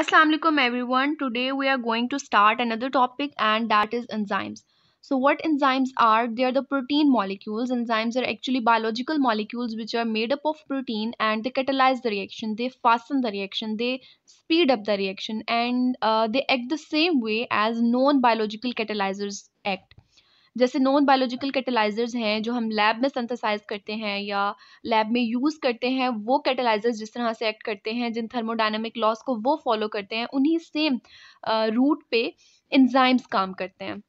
Assalamualaikum everyone. Today we are going to start another topic and that is enzymes. So what enzymes are? They are the protein molecules. Enzymes are actually biological molecules which are made up of protein and they catalyze the reaction. They fasten the reaction. They speed up the reaction and uh, they act the same way as known biological catalyzers act. जैसे non biological catalysers हैं जो हम lab में संथेसाइज करते हैं या lab में use करते हैं वो कैटेलाइजर्स जिस तरह से एक्ट करते हैं जिन थर्मोडाइनमिक लॉस को वो फॉलो करते हैं उन्हीं सेम रूट पे इंजाइम्स काम करते हैं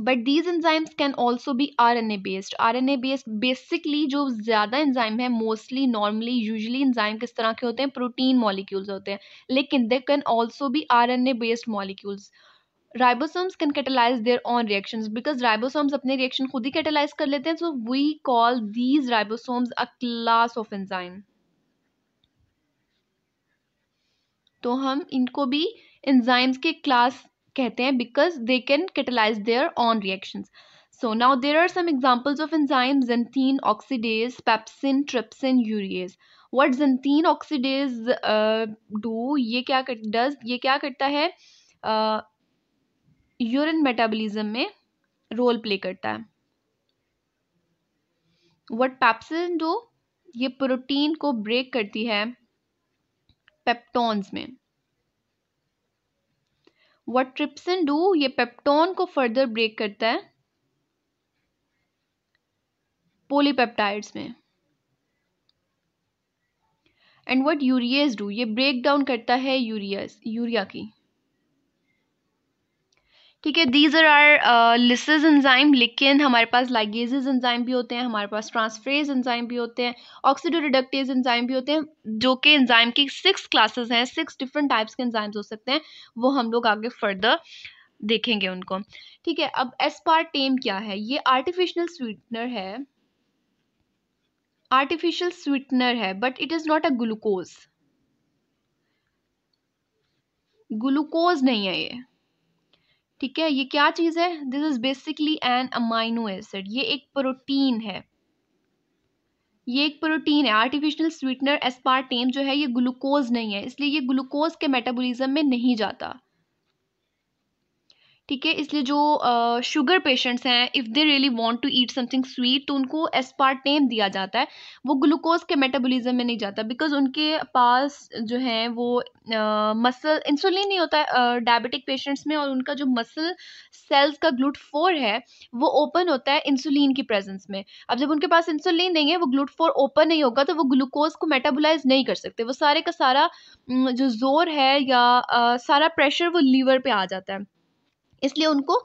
but these enzymes can also भी R N A based R N A based basically जो ज़्यादा एंजाइम है मोस्टली नॉर्मली यूजली एंजाइम किस तरह के होते हैं प्रोटीन मॉलिक्यूल्स होते हैं लेकिन दे कैन ऑल्सो भी R N A based molecules ribosomes can catalyse their own reactions because ribosomes अपने रिएक्शन खुद ही कैटेलाइज कर लेते हैं so we call these ribosomes a class of enzyme तो हम इनको भी एंजाइम्स के क्लास कहते हैं because they can catalyse their own reactions so now there are some examples of enzyme xanthine oxidase pepsin trypsin urease what xanthine oxidase do ये क्या does ये क्या करता है uh, यूरिन मेटाबॉलिज्म में रोल प्ले करता है वट पैप्सिन डो ये प्रोटीन को ब्रेक करती है पेप्टॉन्स में वट ट्रिप्सिन डू ये पेप्टोन को फर्दर ब्रेक करता है पोलीपेप्टाइड्स में एंड वट यूरियस डू ये ब्रेक डाउन करता है यूरियस यूरिया की ठीक है these are are lyases enzyme लेकिन हमारे पास लाइगेजेज एंजाइम भी होते हैं हमारे पास ट्रांसफ्रेज एंजाइम भी होते हैं ऑक्सीडो रिडक्टेज एंजाइम भी होते हैं जो कि एंजाइम की सिक्स क्लासेस हैं सिक्स डिफरेंट टाइप्स के एंजाइम्स हो सकते हैं वो हम लोग आगे फर्दर देखेंगे उनको ठीक है अब टेम क्या है ये आर्टिफिशियल स्वीटनर है आर्टिफिशियल स्वीटनर है but it is not a glucose glucose नहीं है ये ठीक है ये क्या चीज़ है this is basically an amino acid ये एक प्रोटीन है ये एक प्रोटीन है आर्टिफिशियल स्वीटनर एस्पार्टेम जो है ये ग्लूकोज नहीं है इसलिए ये ग्लूकोज के मेटाबॉलिज्म में नहीं जाता ठीक है इसलिए जो शुगर पेशेंट्स हैं if they really want to eat something sweet तो उनको एस्पार्टेम दिया जाता है वो ग्लूकोज के मेटाबॉलिज्म में नहीं जाता बिकॉज उनके पास जो है वो मसल uh, इंसुलिन नहीं होता है डायबिटिक uh, पेशेंट्स में और उनका जो मसल सेल्स का ग्लूट फोर है वो ओपन होता है इंसुलिन की प्रेजेंस में अब जब उनके पास इंसुलिन देंगे वो ग्लूट फोर ओपन नहीं होगा तो वो ग्लूकोज को मेटाबोलाइज नहीं कर सकते वो सारे का सारा जो जोर है या uh, सारा प्रेशर वो लीवर पर आ जाता है इसलिए उनको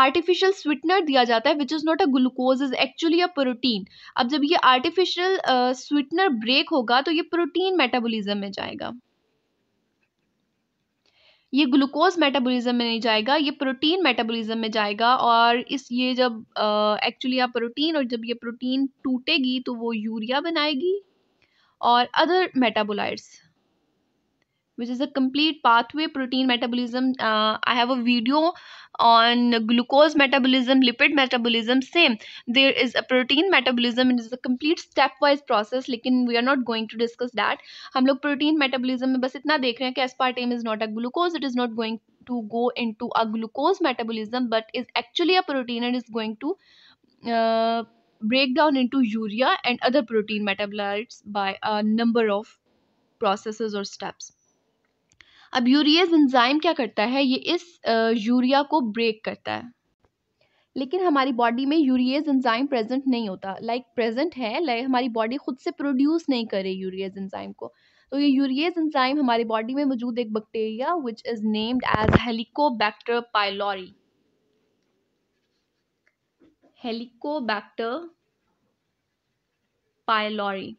आर्टिफिशियल स्वीटनर दिया जाता है which is not a glucose is actually a protein अब जब ये आर्टिफिशियल स्वीटनर ब्रेक होगा तो ये प्रोटीन मेटाबॉलिज्म में जाएगा ये ग्लूकोज मेटाबॉलिज्म में नहीं जाएगा ये प्रोटीन मेटाबॉलिज्म में जाएगा और इस ये जब एक्चुअली आप प्रोटीन और जब ये प्रोटीन टूटेगी तो वो यूरिया बनाएगी और other metabolites which is a complete pathway protein metabolism uh, i have a video on glucose metabolism lipid metabolism same there is a protein metabolism it is a complete stepwise process लेकिन we are not going to discuss that हम लोग protein metabolism में बस इतना देख रहे aspartame is not a glucose it is not going to go into a glucose metabolism but is actually a protein and is going to uh, break down into urea and other protein metabolites by a number of processes or steps अब urease enzyme क्या करता है ये इस urea को break करता है लेकिन हमारी बॉडी में यूरियाज एंजाइम प्रेजेंट नहीं होता लाइक like, प्रेजेंट है लाइक हमारी बॉडी खुद से प्रोड्यूस नहीं करे यूरियाज एंजाइम को तो ये यूरियाज एंजाइम हमारी बॉडी में मौजूद एक bacteria which is named as Helicobacter Helicobacter pylori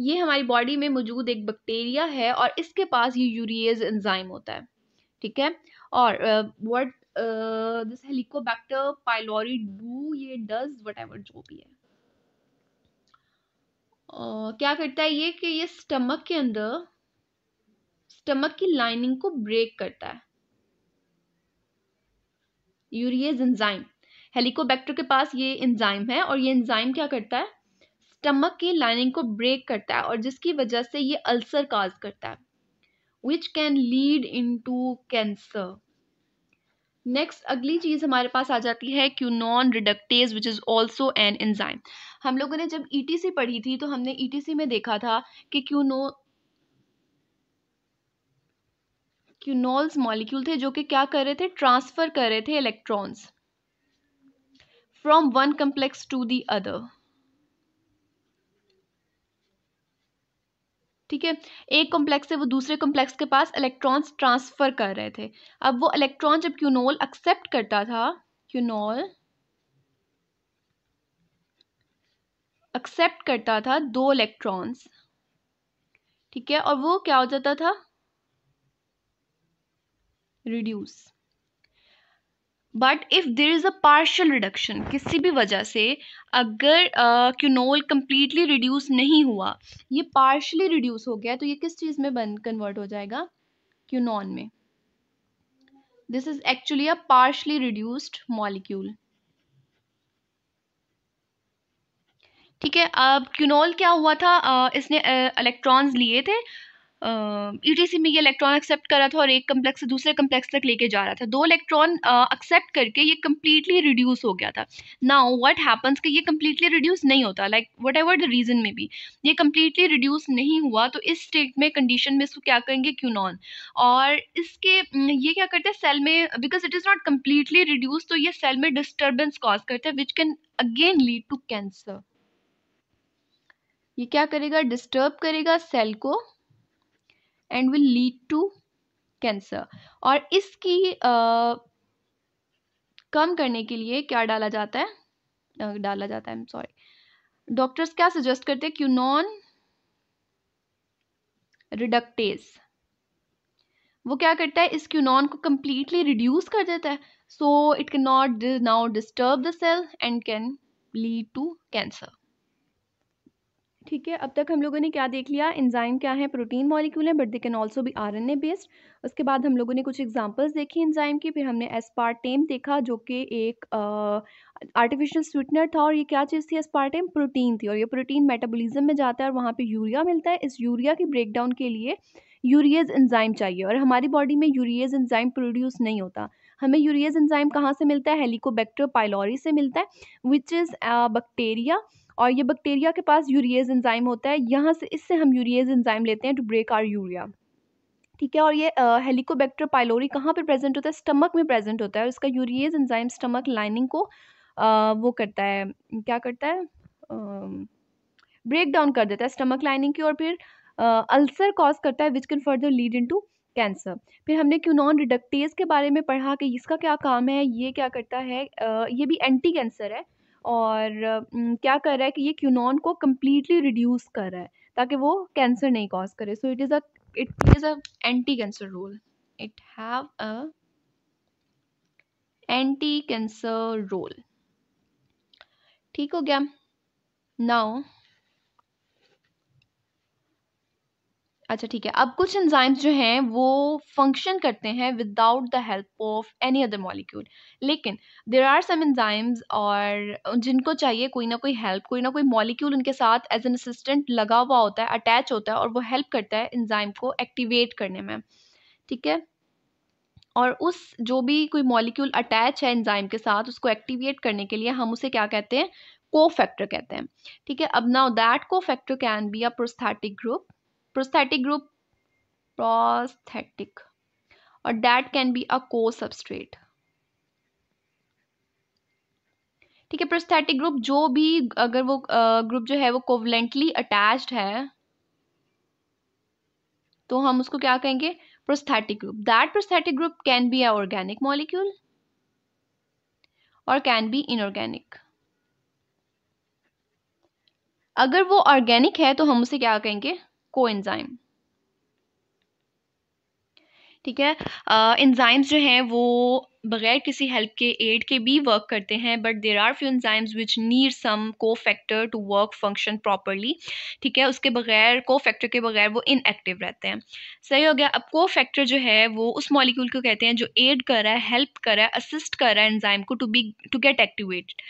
ये हमारी बॉडी में मौजूद एक बैक्टीरिया है और इसके पास ये यूरिएज एंजाइम होता है ठीक है और what this Helicobacter pylori do ये डज वट एवर जो भी है uh, क्या करता है ये कि ये स्टमक के अंदर स्टमक की लाइनिंग को ब्रेक करता है यूरिएज एंजाइम हेलिकोबैक्टर के पास ये एंजाइम है और ये एंजाइम क्या करता है स्टमक के लाइनिंग को ब्रेक करता है और जिसकी वजह से ये अल्सर काज करता है which can lead in to cancer next अगली चीज़ हमारे पास आ जाती है quinone reductase which is also an enzyme हम लोगों ने जब ईटीसी e पढ़ी थी तो हमने ईटीसी e में देखा था कि क्यूनो क्यूनोल्स मॉलिक्यूल थे जो कि क्या कर रहे थे ट्रांसफ़र कर रहे थे electrons from one complex to the other ठीक है एक कॉम्प्लेक्स से वो दूसरे कॉम्प्लेक्स के पास इलेक्ट्रॉन्स ट्रांसफ़र कर रहे थे अब वो इलेक्ट्रॉन जब क्यूनोल एक्सेप्ट करता था क्यूनोल एक्सेप्ट करता था दो इलेक्ट्रॉन्स ठीक है और वो क्या हो जाता था reduce but if there is a partial reduction किसी भी वजह से अगर क्यूनोल कंप्लीटली रिड्यूस नहीं हुआ ये पार्शली रिड्यूस हो गया तो ये किस चीज़ में बन कन्वर्ट हो जाएगा क्यूनॉन में this is actually a partially reduced molecule ठीक है अब क्यूनॉल क्या हुआ था इसने इलेक्ट्रॉन्स लिए थे ईटीसी में ये इलेक्ट्रॉन एक्सेप्ट कर रहा था और एक कम्प्लेक्स से दूसरे कम्प्लेक्स तक लेके जा रहा था दो इलेक्ट्रॉन एक्सेप्ट करके ये कम्प्लीटली रिड्यूस हो गया था नाउ व्हाट हैपन्स कि ये कम्प्लीटली रिड्यूस नहीं होता like whatever the reason में भी ये कम्प्लीटली रिड्यूस नहीं हुआ तो इस स्टेट में कंडीशन में इसको क्या करेंगे क्यूनॉन और इसके ये क्या करते हैं सेल में because it is not completely reduce तो ये सेल में डिस्टर्बेंस कॉज करते हैं which can again lead to cancer ये क्या करेगा डिस्टर्ब करेगा सेल को and will lead to cancer और इसकी आ, कम करने के लिए क्या डाला जाता है डाला जाता है सॉरी डॉक्टर्स क्या सजेस्ट करते हैं क्यूनॉन रिडक्टेज वो क्या करता है इस क्यूनॉन को कंप्लीटली रिड्यूस कर देता है so it can not now disturb the cell and can lead to cancer ठीक है अब तक हम लोगों ने क्या देख लिया इंजाइम क्या है प्रोटीन मॉलिक्यूल है बट दे कैन ऑल्सो भी आर एन ए बेस्ड उसके बाद हम लोगों ने कुछ एग्जाम्पल्स देखी इंजाइम की फिर हमने एस्पार्टेम देखा जो कि एक आर्टिफिशियल स्वीटनर था और ये क्या चीज़ थी एस्पार्टेम प्रोटीन थी और ये प्रोटीन मेटाबोलिज्म में जाता है और वहाँ पर यूरिया मिलता है इस यूरिया के ब्रेकडाउन के लिए यूरियज एंजाइम चाहिए और हमारी बॉडी में यूरियज एंजाइम प्रोड्यूस नहीं होता हमें यूरियज एंजाइम कहाँ से मिलता है हेलिकोबैक्टर पाइलोरी से मिलता है विच इज़ बैक्टेरिया uh, और ये बैक्टीरिया के पास यूरिएज एंजाइम होता है यहाँ से इससे हम यूरिएज एंजाइम लेते हैं टू ब्रेक आर यूरिया ठीक है और ये हेलिकोबैक्टर पाइलोरी कहाँ पे प्रेजेंट होता है स्टमक में प्रेजेंट होता है और इसका यूरिएज एंजाइम स्टमक लाइनिंग को आ, वो करता है क्या करता है ब्रेक डाउन कर देता है स्टमक लाइनिंग की और फिर अल्सर कॉज करता है which can further lead in to cancer फिर हमने क्यों नॉन रिडक्टेज के बारे में पढ़ा कि इसका क्या काम है ये क्या करता है आ, ये भी एंटी कैंसर है और क्या कर रहा है कि ये क्यूनॉन को कम्प्लीटली रिड्यूस कर रहा है ताकि वो कैंसर नहीं कॉज करे so it is a it plays a anti cancer role it have a anti cancer role ठीक हो गया नाउ अच्छा ठीक है अब कुछ एंजाइम्स जो हैं वो फंक्शन करते हैं without the help of any other molecule लेकिन देर आर सम एंजाइम्स और जिनको चाहिए कोई ना कोई हेल्प कोई ना कोई मॉलिक्यूल उनके साथ एज एन असिस्टेंट लगा हुआ होता है अटैच होता है और वो हेल्प करता है एंजाइम को एक्टिवेट करने में ठीक है और उस जो भी कोई मॉलिक्यूल अटैच है एंजाइम के साथ उसको एक्टिवेट करने के लिए हम उसे क्या कहते हैं को फैक्टर कहते हैं ठीक है अब now that cofactor can be a prosthetic group prosthetic group prosthetic और that can be a cosubstrate ठीक है प्रोस्थेटिक ग्रुप जो भी अगर वो ग्रुप जो है वो कोवलेंटली अटैच्ड है तो हम उसको क्या कहेंगे prosthetic group that prosthetic group can be a organic molecule और कैन बी इनऑर्गेनिक अगर वो ऑर्गेनिक है तो हम उसे क्या कहेंगे कोएंजाइम ठीक है इंजाइम्स जो हैं वो बगैर किसी हेल्प के एड के भी वर्क करते हैं but there are few enzymes which need some cofactor to work function properly ठीक है उसके बगैर को फैक्टर के बगैर वो इनएक्टिव रहते हैं सही हो गया अब को फैक्टर जो है वो उस मॉलिक्यूल को कहते हैं जो एड कर रहा है हेल्प कर रहा है असिस्ट कर रहा है इंजाइम को to be to get activated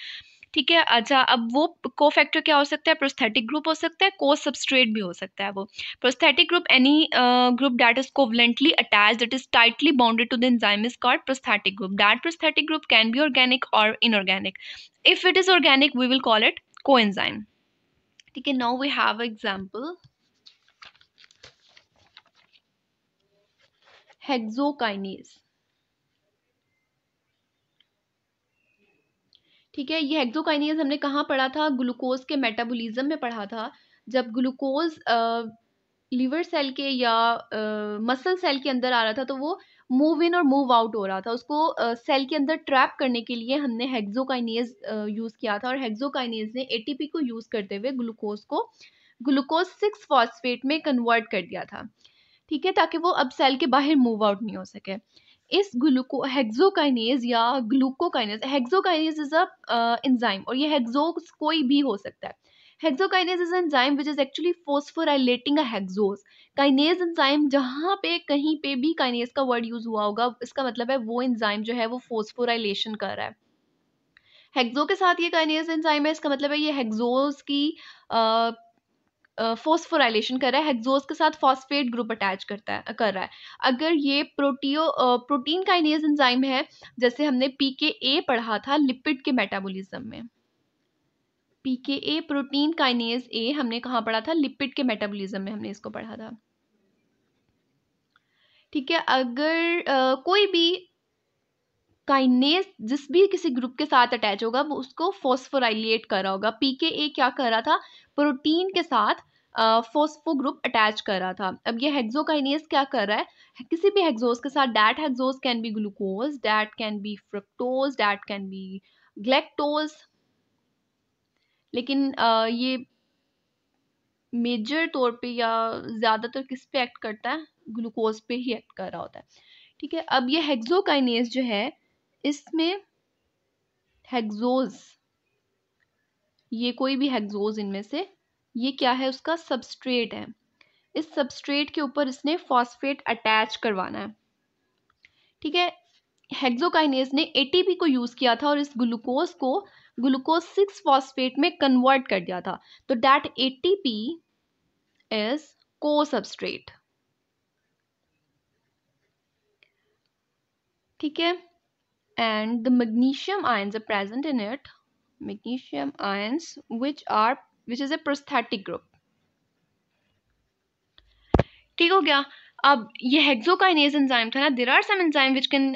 ठीक है अच्छा अब वो को फैक्टर क्या हो सकता है प्रोस्थेटिक ग्रुप हो सकता है को सबस्ट्रेट भी हो सकता है वो prosthetic group any group that is covalently attach that is tightly bounded to the enzyme is called prosthetic group that prosthetic group can be organic और inorganic if it is organic we will call it coenzyme ठीक है now we have example hexokinase ठीक है ये hexokinase हमने कहाँ पढ़ा था ग्लूकोज के मेटाबॉलिज्म में पढ़ा था जब ग्लूकोज लीवर सेल के या मसल सेल के अंदर आ रहा था तो वो मूव इन और मूव आउट हो रहा था उसको सेल uh, के अंदर ट्रैप करने के लिए हमने हेक्सोकाइनेज यूज़ uh, किया था और हेक्सोकाइनेज ने एटीपी को यूज़ करते हुए ग्लूकोज को ग्लूकोज सिक्स फॉस्फेट में कन्वर्ट कर दिया था ठीक है ताकि वो अब सेल के बाहर मूव आउट नहीं हो सके इस ग्लूको हेक्सोकाइनेज या glucokinase hexokinase is a enzyme और ये हेक्सोज कोई भी हो सकता है hexokinase is enzyme which is actually phosphorylating a hexose kinase enzyme जहाँ पे कहीं पे भी काइनेज का वर्ड यूज हुआ होगा इसका मतलब है वो एंजाइम जो है वो फोस्फोराइलेशन कर रहा है हेक्सो के साथ ये काइनेज एंजाइम है इसका मतलब है ये हेक्सोज की uh, फोस्फोराइलेशन कर रहा है हेक्सोज के साथ फॉस्फेट ग्रुप अटैच करता है कर रहा है अगर ये प्रोटीओ प्रोटीन काइनेज एंजाइम है जैसे हमने पी के ए पढ़ा था लिपिड के मेटाबोलिज्म में पी के ए प्रोटीन काइनेज ए हमने कहाँ पढ़ा था लिपिड के मेटाबोलिज्म में हमने इसको पढ़ा था ठीक है अगर आ, कोई भी काइनेस जिस भी किसी ग्रुप के साथ अटैच होगा वो उसको फोस्फोराइलेट कर रहा होगा ए क्या कर रहा था प्रोटीन के साथ फोस्फो ग्रुप अटैच कर रहा था अब ये हेक्सोकाइनेस क्या कर रहा है किसी भी हेक्सोज के साथ that hexose can be glucose that can be fructose that can be galactose लेकिन uh, ये मेजर तौर पे या ज़्यादातर किस पे एक्ट करता है ग्लूकोज पे ही एक्ट कर रहा होता है ठीक है अब ये हेक्सोकाइनेस जो है इसमें हेग्जोज ये कोई भी हेग्जोज इनमें से ये क्या है उसका सबस्ट्रेट है इस सबस्ट्रेट के ऊपर इसने फॉस्फेट अटैच करवाना है ठीक है हेक्सोकाइनेज ने एटीपी को यूज़ किया था और इस ग्लूकोज को ग्लूकोज सिक्स फॉस्फेट में कन्वर्ट कर दिया था तो that ATP is cosubstrate ठीक है and the magnesium ions are present in it magnesium ions which are which is a prosthetic group ठीक हो गया अब ये हेक्सोकाइनेज एंजाइम था ना there are some enzyme which can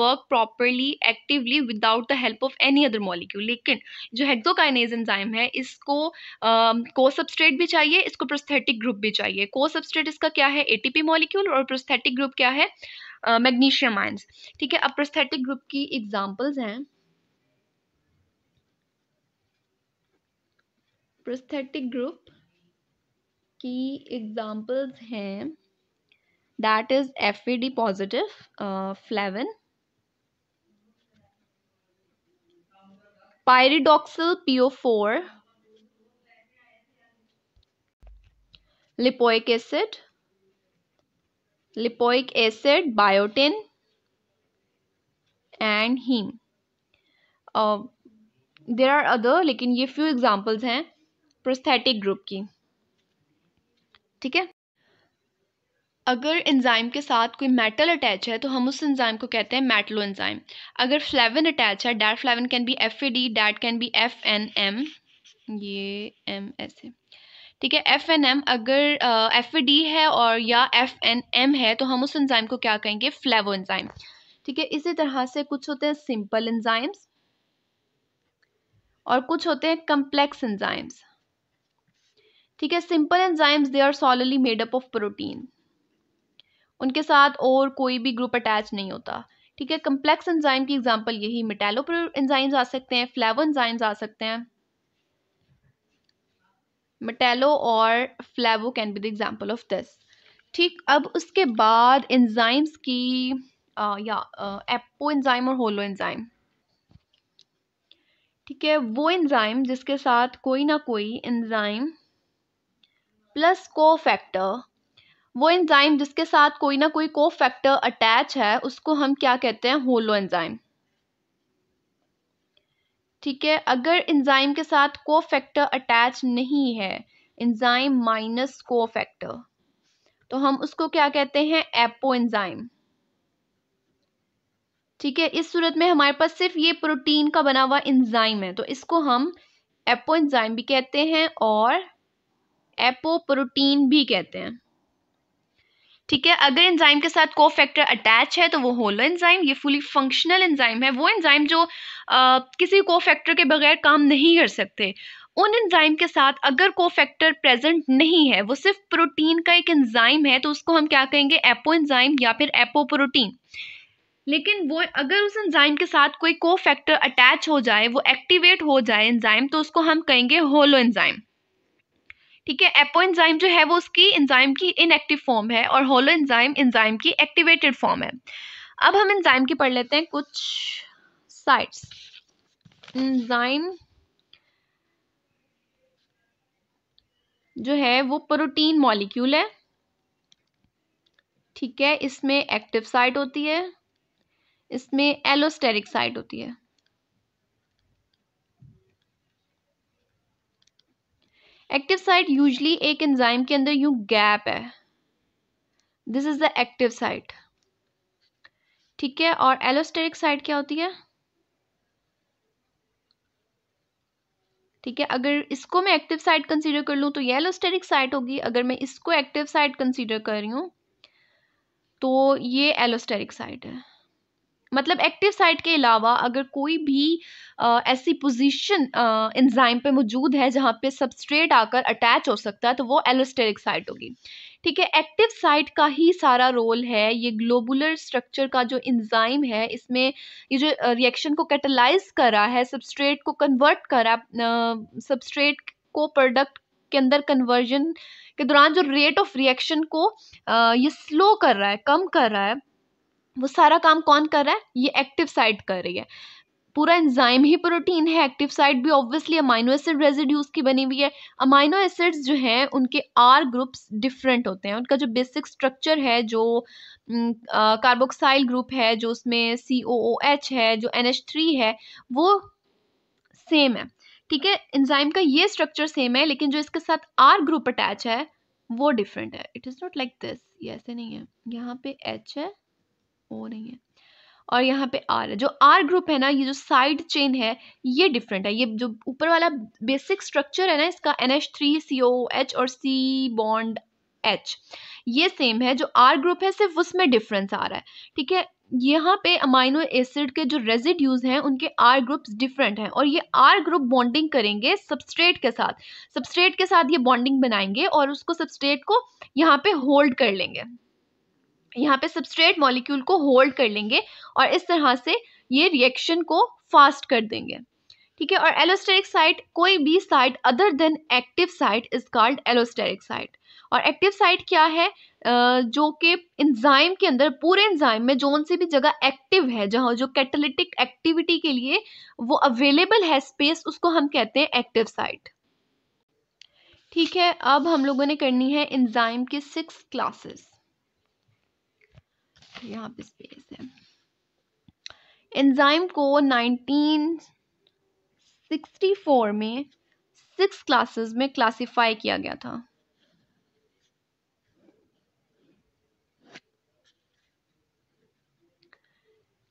work properly actively without the help of any other molecule लेकिन जो hexokinase enzyme है इसको को um, सबस्ट्रेट भी चाहिए इसको प्रोस्थेटिक ग्रुप भी चाहिए को सबस्ट्रेट इसका क्या है एटीपी मॉलिक्यूल और प्रोस्थेटिक ग्रुप क्या है मैग्नीशियम uh, आइंस ठीक है अब प्रोस्थेटिक ग्रुप की एग्जाम्पल्स हैं प्रोस्थेटिक ग्रुप की एग्जाम्पल्स हैं that is FAD positive uh, flavin. Pyridoxal PO4, lipoic acid, lipoic acid, biotin, and heme. Uh, there are other, लेकिन ये few examples हैं prosthetic group की ठीक है अगर एंजाइम के साथ कोई मेटल अटैच है तो हम उस एंजाइम को कहते हैं मेटलो एंजाइम अगर फ्लेवन अटैच है that flavin can be F A D that can be F M N ये एम ऐसे ठीक है एफ एन एम अगर एफ ए डी है और या एफ एन एम है तो हम उस एंजाइम को क्या कहेंगे फ्लेवो एंजाइम ठीक है इसी तरह से कुछ होते हैं सिंपल एंजाइम्स और कुछ होते हैं कम्प्लेक्स एंजाइम्स ठीक है simple enzymes they are solely made up of protein उनके साथ और कोई भी ग्रुप अटैच नहीं होता ठीक है कम्प्लेक्स एंजाइम की एग्जाम्पल यही मिटेलो एंजाइम्स आ सकते हैं फ्लेवो एंजाइम्स आ सकते हैं मिटेलो और flavo can be the example of this ठीक अब उसके बाद एंजाइम्स की आ, या एप्पो एंजाइम और होलो एंजाइम ठीक है वो एंजाइम जिसके साथ कोई ना कोई एंजाइम प्लस को फैक्टर वो एंजाइम जिसके साथ कोई ना कोई को फैक्टर अटैच है उसको हम क्या कहते हैं होलो एंजाइम ठीक है अगर एंजाइम के साथ को फैक्टर अटैच नहीं है एंजाइम माइनस को फैक्टर तो हम उसको क्या कहते हैं एपो एंजाइम ठीक है इस सूरत में हमारे पास सिर्फ ये प्रोटीन का बना हुआ एंजाइम है तो इसको हम एपो एंजाइम भी कहते हैं और एपो प्रोटीन भी कहते हैं ठीक है अगर एंजाइम के साथ को फैक्टर अटैच है तो वो होलो एंजाइम ये फुली फंक्शनल एंजाइम है वो एंजाइम जो आ, किसी को फैक्टर के बगैर काम नहीं कर सकते उन एंजाइम के साथ अगर को फैक्टर प्रेजेंट नहीं है वो सिर्फ प्रोटीन का एक एंजाइम है तो उसको हम क्या कहेंगे एपो एंजाइम या फिर एपो प्रोटीन लेकिन वो अगर उस एंजाइम के साथ कोई को फैक्टर अटैच हो जाए वो एक्टिवेट हो जाए एंजाइम तो उसको हम कहेंगे होलो एंजाइम ठीक है एपो एंजाइम जो है वो उसकी एंजाइम की इनएक्टिव फॉर्म है और होलो एंजाइम एंजाइम की एक्टिवेटेड फॉर्म है अब हम एंजाइम की पढ़ लेते हैं कुछ साइट्स एंजाइम जो है वो प्रोटीन मॉलिक्यूल है ठीक है इसमें एक्टिव साइट होती है इसमें एलोस्टेरिक साइट होती है एक्टिव साइट यूजली एक एंजाइम के अंदर यू गैप है this is the active site ठीक है और एलोस्टेरिक साइट क्या होती है ठीक है अगर इसको मैं एक्टिव साइट कंसीडर कर लूँ तो ये एलोस्टेरिक साइट होगी अगर मैं इसको एक्टिव साइट कंसीडर कर रही हूँ तो ये एलोस्टेरिक साइट है मतलब एक्टिव साइट के अलावा अगर कोई भी आ, ऐसी पोजीशन इंजाइम पे मौजूद है जहाँ पे सबस्ट्रेट आकर अटैच हो सकता है तो वो एलोस्टेरिक साइट होगी ठीक है एक्टिव साइट का ही सारा रोल है ये ग्लोबुलर स्ट्रक्चर का जो इंजाइम है इसमें ये जो रिएक्शन को कैटलाइज रहा है सबस्ट्रेट को कन्वर्ट करा सबस्ट्रेट को प्रोडक्ट के अंदर कन्वर्जन के दौरान जो रेट ऑफ रिएक्शन को आ, ये स्लो कर रहा है कम कर रहा है वो सारा काम कौन कर रहा है ये एक्टिव साइट कर रही है पूरा एंजाइम ही प्रोटीन है एक्टिव साइट भी ऑब्वियसली अमाइनो एसिड रेजिड्यूज की बनी हुई है अमाइनो एसिड्स जो हैं उनके आर ग्रुप्स डिफरेंट होते हैं उनका जो बेसिक स्ट्रक्चर है जो कार्बोक्साइल ग्रुप है जो उसमें सी ओ ओ एच है जो एन एच थ्री है वो सेम है ठीक है एंजाइम का ये स्ट्रक्चर सेम है लेकिन जो इसके साथ आर ग्रुप अटैच है वो डिफरेंट है it is not like this ये ऐसे नहीं है यहाँ पे एच है ओ नहीं है और यहाँ पे आर है जो आर ग्रुप है ना ये जो साइड चेन है ये डिफरेंट है ये जो ऊपर वाला बेसिक स्ट्रक्चर है ना इसका N H three C O H और सी बॉन्ड एच ये सेम है जो आर ग्रुप है सिर्फ उसमें डिफरेंस आ रहा है ठीक है यहाँ पे अमाइनो एसिड के जो रेजिड्यूज हैं उनके आर ग्रुप्स डिफरेंट हैं और ये आर ग्रुप बॉन्डिंग करेंगे सबस्ट्रेट के साथ सबस्ट्रेट के साथ ये बॉन्डिंग बनाएंगे और उसको सबस्ट्रेट को यहाँ पे होल्ड कर लेंगे यहाँ पे सबस्ट्रेट मॉलिक्यूल को होल्ड कर लेंगे और इस तरह से ये रिएक्शन को फास्ट कर देंगे ठीक है और एलोस्टेरिक साइट कोई भी site other than active site is called allosteric site और एक्टिव साइट क्या है जो कि इंजाइम के अंदर पूरे इंजाइम में जोन से भी जगह एक्टिव है जहाँ जो कैटलिटिक एक्टिविटी के लिए वो अवेलेबल है स्पेस उसको हम कहते हैं एक्टिव साइट ठीक है अब हम लोगों ने करनी है इंजाइम की सिक्स क्लासेस यहाँ पे स्पेस है एंजाइम को 1964 में सिक्स क्लासेस में क्लासिफाई किया गया था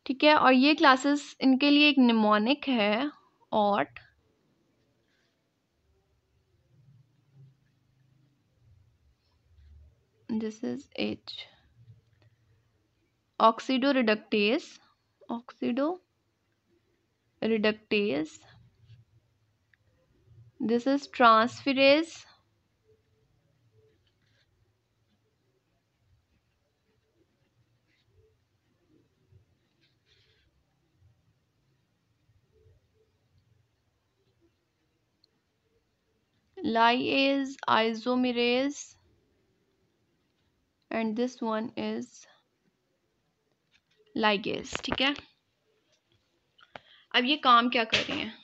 ठीक है और ये क्लासेस इनके लिए एक निमोनिक है OT this is H oxidoreductase oxidoreductase this is transferase lyase isomerase and this one is ligase ठीक है अब ये काम क्या कर रही हैं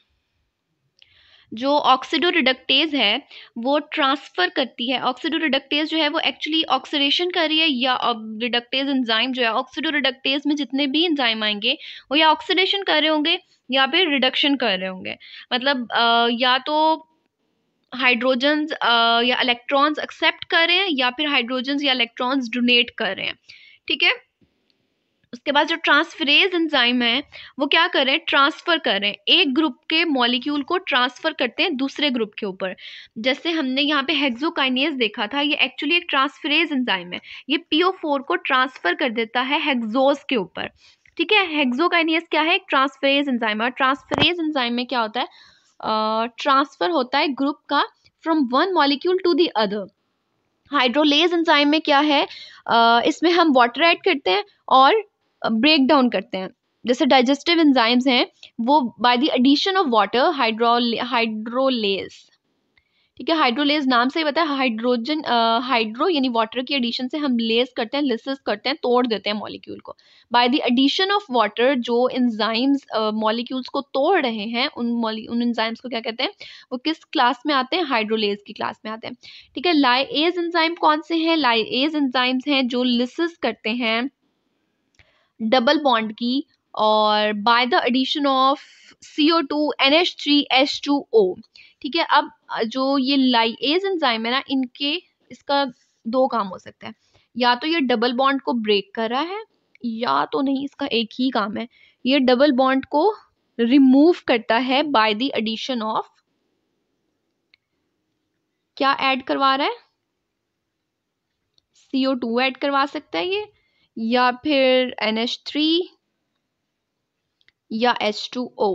जो ऑक्सीडो रिडक्टेज है वो ट्रांसफ़र करती है ऑक्सीडो रिडक्टेज जो है वो एक्चुअली ऑक्सीडेशन कर रही है या रिडक्टेज एंजाइम जो है ऑक्सीडो रिडक्टेज में जितने भी एंजाइम आएंगे वो या ऑक्सीडेशन कर रहे होंगे या फिर रिडक्शन कर रहे होंगे मतलब आ, या तो हाइड्रोजन्स या इलेक्ट्रॉन्स एक्सेप्ट कर रहे हैं या फिर हाइड्रोजन्स या इलेक्ट्रॉन्स डोनेट कर रहे हैं ठीक है उसके बाद जो ट्रांसफरेज एंजाइम है वो क्या कर रहे हैं ट्रांसफ़र कर रहे हैं एक ग्रुप के मॉलिक्यूल को ट्रांसफ़र करते हैं दूसरे ग्रुप के ऊपर जैसे हमने यहाँ पे हेक्सोकाइनेज देखा था ये एक्चुअली एक ट्रांसफरेज एंजाइम है ये पीओ फोर को ट्रांसफ़र कर देता है हेक्सोज के ऊपर ठीक है हेक्सोकाइनियस क्या है एक ट्रांसफरेज एंजाइम और ट्रांसफरेज एंजाइम में क्या होता है ट्रांसफ़र uh, होता है ग्रुप का from one molecule to the other hydrolase enzyme में क्या है uh, इसमें हम वाटर ऐड करते हैं और ब्रेक डाउन करते हैं जैसे डाइजेस्टिव एंजाइम्स हैं वो by the addition of water hydrolase ठीक है हाइड्रोलेज नाम से ही बताया हाइड्रोजन हाइड्रो यानी वाटर की एडिशन से हम लेस करते हैं लिसेस करते हैं तोड़ देते हैं मॉलिक्यूल को by the addition of water जो एंजाइम्स मॉलिक्यूल्स को तोड़ रहे हैं उन उन एंजाइम्स को क्या कहते हैं वो किस क्लास में आते हैं हाइड्रोलेज की क्लास में आते हैं ठीक है लाइएज एंजाइम कौन से हैं लाइएज एंजाइम्स हैं जो लिसेस करते हैं डबल बॉन्ड की और by the addition of C O two N H three H two O ठीक है अब जो ये लाइएज एंजाइम है ना इनके इसका दो काम हो सकता है या तो ये डबल बॉन्ड को ब्रेक कर रहा है या तो नहीं इसका एक ही काम है ये डबल बॉन्ड को रिमूव करता है बाय द एडिशन ऑफ क्या ऐड करवा रहा है सीओ टू एड करवा सकता है ये या फिर एन एच थ्री या एच टू ओ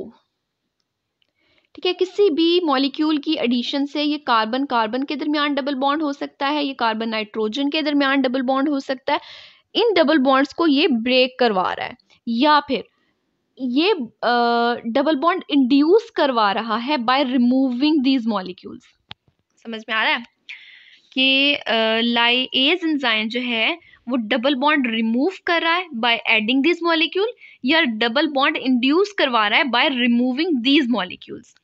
ठीक है किसी भी मॉलिक्यूल की एडिशन से ये कार्बन कार्बन के दरमियान डबल बॉन्ड हो सकता है ये कार्बन नाइट्रोजन के दरमियान डबल बॉन्ड हो सकता है इन डबल बॉन्ड्स को ये ब्रेक करवा रहा है या फिर ये डबल बॉन्ड इंड्यूस करवा रहा है बाय रिमूविंग दीज मॉलिक्यूल्स समझ में आ रहा है कि लाइएज uh, इंजाइन जो है वो डबल बॉन्ड रिमूव कर रहा है बाय एडिंग दिस मॉलिक्यूल या डबल बॉन्ड इंड्यूस करवा रहा है बाय रिमूविंग दीज मॉलिक्यूल्स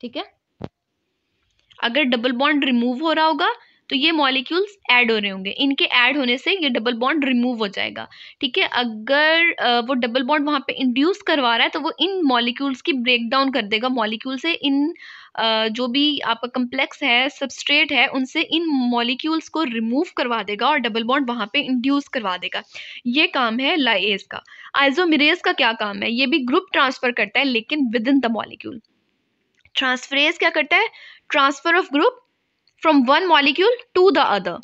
ठीक है अगर डबल बॉन्ड रिमूव हो रहा होगा तो ये मॉलिक्यूल्स ऐड हो रहे होंगे इनके ऐड होने से ये डबल बॉन्ड रिमूव हो जाएगा ठीक है अगर वो डबल बॉन्ड वहाँ पे इंड्यूस करवा रहा है तो वो इन मॉलिक्यूल्स की ब्रेक डाउन कर देगा मॉलिक्यूल से इन जो भी आपका कम्प्लेक्स है सबस्ट्रेट है उनसे इन मॉलिक्यूल्स को रिमूव करवा देगा और डबल बॉन्ड वहाँ पे इंड्यूस करवा देगा ये काम है लाइएज का आइजोमिरेज का क्या काम है ये भी ग्रुप ट्रांसफ़र करता है लेकिन within the molecule transferase क्या करता है transfer of group from one molecule to the other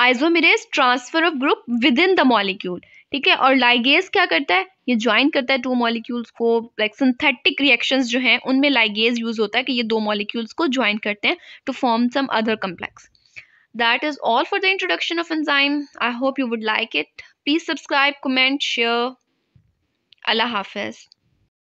isomerase transfer of group within the molecule ठीक है और लाइगेज क्या करता है ये ज्वाइन करता है टू मॉलिक्यूल्स को लाइक सिंथेटिक रिएक्शंस जो हैं उनमें लाइगेज यूज होता है कि ये दो मॉलिक्यूल्स को ज्वाइन करते हैं to form some other complex that is all for the introduction of enzyme I hope you would like it please subscribe comment share अल्लाह हाफिज़